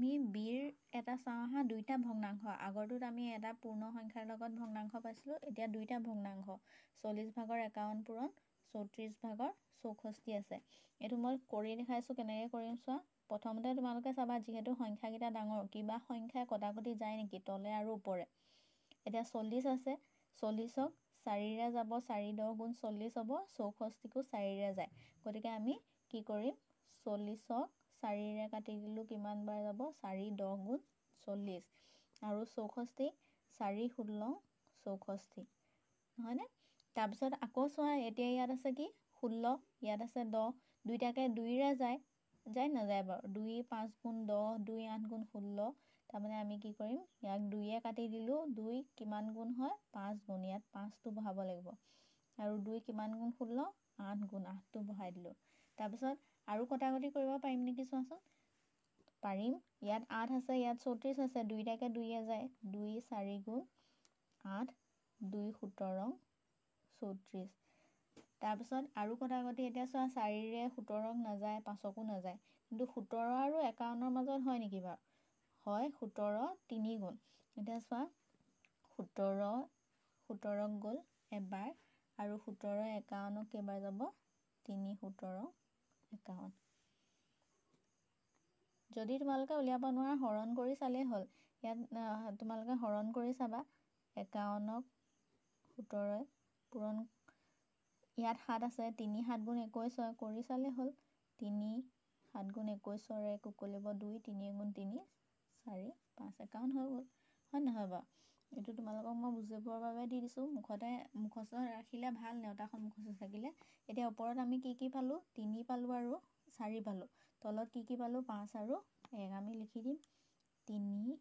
আমি বিৰ এটা চাওঁ আহা দুইটা ভগ্নাংশ আগৰটোত আমি এটা পূৰ্ণ সংখ্যাৰ লগত ভগ্নাংশ পাইছিলোঁ এতিয়া দুইটা ভগ্নাংশ চল্লিছ ভাগৰ একাৱন্ন পূৰণ চৌত্ৰিছ ভাগৰ চৌষষ্ঠি আছে এইটো মই কৰি দেখাইছোঁ কেনেকৈ কৰিম চোৱা প্ৰথমতে তোমালোকে চাবা যিহেতু সংখ্যাকেইটা ডাঙৰ কিবা সংখ্যাই কটাকটি যায় নেকি তলে আৰু ওপৰে এতিয়া চল্লিছ আছে চল্লিছক চাৰিৰে যাব চাৰি দহ গুণ চল্লিছ হ'ব চৌষষ্ঠিকো চাৰিৰে যায় গতিকে আমি কি কৰিম চল্লিছক চাৰিৰে কাটি দিলো কিমান বাৰ যাব চাৰি দহ গুণ চল্লিছ আৰু চৌষষ্ঠি চাৰি ষোল্ল চৌষষ্ঠি হয়নে তাৰপিছত আকৌ চোৱা এতিয়া ইয়াত আছে কি ষোল্ল ইয়াত আছে দহ দুইটাকে দুইৰে যায় যায় নাযায় বাৰু দুই পাঁচ গুণ দহ দুই আঠ গুণ ষোল্ল তাৰমানে আমি কি কৰিম ইয়াক দুইয়ে কাটি দিলোঁ দুই কিমান গুণ হয় পাঁচ গুণ ইয়াত পাঁচটো বহাব লাগিব আৰু দুই কিমান গুণ ষোল্ল আঠ গুণ আঠটো বহাই দিলোঁ তাৰপিছত আৰু কটাকটি কৰিব পাৰিম নেকি চোৱাচোন পাৰিম ইয়াত আঠ আছে ইয়াত চৌত্ৰিছ আছে দুইটাকে দুইয়ে যায় দুই চাৰি গুণ আঠ দুই সোতৰ চৌত্ৰিছ তাৰপিছত আৰু কটাকটি এতিয়া চোৱা চাৰিৰে সোতৰক নাযায় পাঁচকো নাযায় কিন্তু সোতৰ আৰু একাৱন্নৰ মাজত হয় নেকি বাৰু হয় সোতৰ তিনি গুণ এতিয়া চোৱা সোতৰ সোতৰক গ'ল এবাৰ আৰু সোতৰ একাৱন্নক কেইবাৰ যাব তিনি সোতৰ যদি তোমালোকে উলিয়াব নোৱাৰা হৰণ কৰি চালেই হ'ল ইয়াত তোমালোকে হৰণ কৰি চাবা একাৱন্নক সোতৰই পূৰণ ইয়াত সাত আছে তিনি সাত গুণ একৈছ একৈছৰ কৰি চালেই হ'ল তিনি সাত গুণ একৈছৰে কুকলিব দুই তিনি গুণ তিনি চাৰি পাঁচ একাৱন হৈ গ'ল হয় নহয় বাৰু এইটো তোমালোকক মই বুজিবৰ বাবে দি দিছোঁ মুখতে মুখস্থ ৰাখিলে ভাল নেওতাখন মুখস্থ থাকিলে এতিয়া ওপৰত আমি কি কি পালোঁ তিনি পালোঁ আৰু চাৰি পালোঁ তলত কি কি পালোঁ পাঁচ আৰু এক আমি লিখি দিম তিনি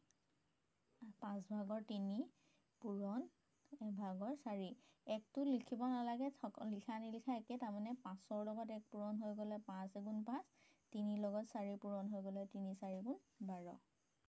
পাঁচ ভাগৰ তিনি পূৰণ এভাগৰ চাৰি একটো লিখিব নালাগে থক লিখা নিলিখা একে তাৰমানে পাঁচৰ লগত এক পূৰণ হৈ গ'লে পাঁচ এগুণ পাঁচ তিনিৰ লগত চাৰি পূৰণ হৈ গ'লে তিনি চাৰি গুণ বাৰ